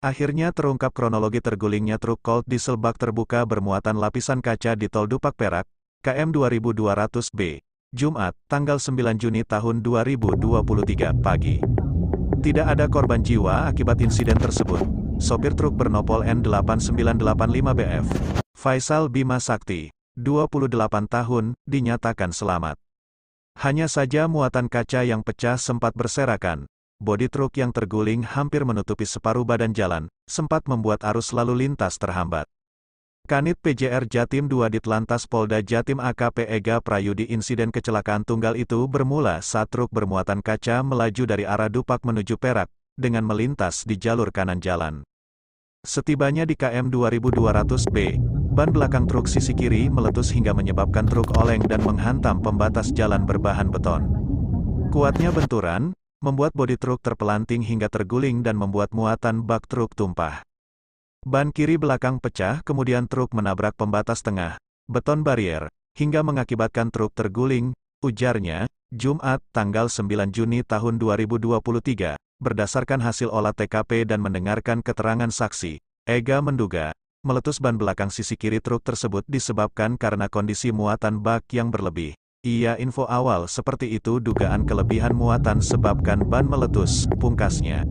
Akhirnya terungkap kronologi tergulingnya truk Colt diesel bak terbuka bermuatan lapisan kaca di Tol Dupak Perak, KM 2200B, Jumat, tanggal 9 Juni tahun 2023, pagi. Tidak ada korban jiwa akibat insiden tersebut. Sopir truk bernopol N8985BF, Faisal Bima Sakti, 28 tahun, dinyatakan selamat. Hanya saja muatan kaca yang pecah sempat berserakan, bodi truk yang terguling hampir menutupi separuh badan jalan, sempat membuat arus lalu lintas terhambat. Kanit PJR Jatim 2 Ditlantas Polda Jatim AKP Ega Prayudi insiden kecelakaan tunggal itu bermula saat truk bermuatan kaca melaju dari arah Dupak menuju Perak, dengan melintas di jalur kanan jalan. Setibanya di KM 2200B, ban belakang truk sisi kiri meletus hingga menyebabkan truk oleng dan menghantam pembatas jalan berbahan beton. Kuatnya benturan, membuat bodi truk terpelanting hingga terguling dan membuat muatan bak truk tumpah. Ban kiri belakang pecah kemudian truk menabrak pembatas tengah, beton barier, hingga mengakibatkan truk terguling, ujarnya, Jumat, tanggal 9 Juni tahun 2023, berdasarkan hasil olah TKP dan mendengarkan keterangan saksi, Ega menduga, meletus ban belakang sisi kiri truk tersebut disebabkan karena kondisi muatan bak yang berlebih. Iya info awal seperti itu dugaan kelebihan muatan sebabkan ban meletus, pungkasnya.